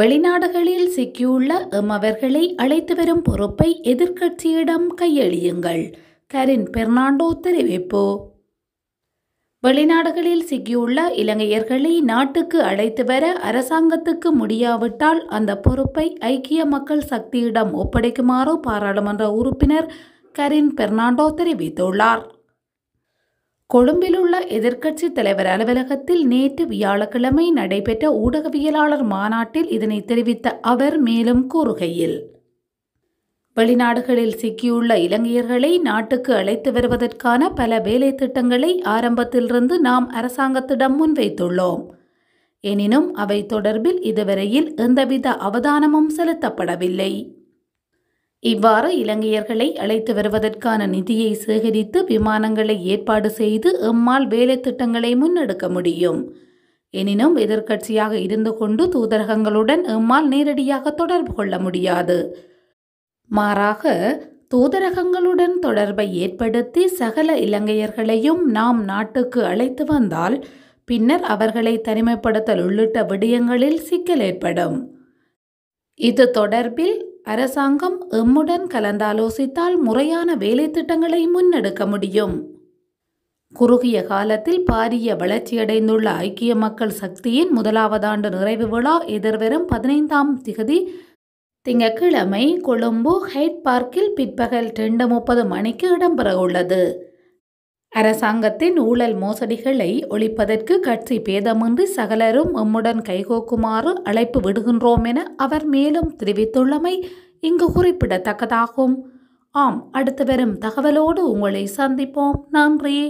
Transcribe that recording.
வெளிநாடுகளில் சிக்கியுள்ள எம்மவர்களை அழைத்து வரும் பொறுப்பை எதிர்க்கட்சியிடம் கையளியுங்கள் கரின் பெர்னாண்டோ தெரிவிப்பு வெளிநாடுகளில் சிக்கியுள்ள இலங்கையர்களை நாட்டுக்கு அழைத்து வர அரசாங்கத்துக்கு முடியாவிட்டால் அந்த பொறுப்பை ஐக்கிய மக்கள் சக்தியிடம் ஒப்படைக்குமாறு பாராளுமன்ற உறுப்பினர் கரின் பெர்னாண்டோ தெரிவித்துள்ளார் கொழும்பிலுள்ள எதிர்க்கட்சி தலைவர் அலுவலகத்தில் நேற்று வியாழக்கிழமை நடைபெற்ற ஊடகவியலாளர் மாநாட்டில் இதனை தெரிவித்த அவர் மேலும் கூறுகையில் வெளிநாடுகளில் சிக்கியுள்ள இலங்கையர்களை நாட்டுக்கு அழைத்து வருவதற்கான பல வேலை திட்டங்களை ஆரம்பத்திலிருந்து நாம் அரசாங்கத்திடம் முன்வைத்துள்ளோம் எனினும் அவை தொடர்பில் இதுவரையில் எந்தவித அவதானமும் செலுத்தப்படவில்லை இவ்வாறு இலங்கையர்களை அழைத்து வருவதற்கான நிதியை சேகரித்து விமானங்களை ஏற்பாடு செய்து எம்மால் வேலை திட்டங்களை முன்னெடுக்க முடியும் எனினும் எதிர்க்கட்சியாக இருந்து கொண்டு தூதரகங்களுடன் எம்மால் நேரடியாக தொடர்பு கொள்ள முடியாது மாறாக தூதரகங்களுடன் தொடர்பை ஏற்படுத்தி சகல இலங்கையர்களையும் நாம் நாட்டுக்கு அழைத்து வந்தால் பின்னர் அவர்களை தனிமைப்படுத்தல் உள்ளிட்ட விடயங்களில் சிக்கல் ஏற்படும் இது தொடர்பில் அரசாங்கம் எம்முடன் கலந்தாலோசித்தால் முறையான வேலை திட்டங்களை முன்னெடுக்க முடியும் குறுகிய காலத்தில் பாரிய வளர்ச்சியடைந்துள்ள ஐக்கிய மக்கள் சக்தியின் முதலாவது ஆண்டு நிறைவு விழா எதிர்வரும் பதினைந்தாம் திகதி திங்கட்கிழமை கொழும்பு ஹைட் பார்க்கில் பிற்பகல் ரெண்டு முப்பது மணிக்கு இடம்பெற உள்ளது அரசாங்கத்தின் ஊழல் மோசடிகளை ஒழிப்பதற்கு கட்சி பேதமின்றி சகலரும் எம்முடன் கைகோக்குமாறு அழைப்பு விடுகின்றோம் என அவர் மேலும் தெரிவித்துள்ளமை இங்கு குறிப்பிடத்தக்கதாகும் ஆம் அடுத்து வரும் தகவலோடு உங்களை சந்திப்போம் நன்றி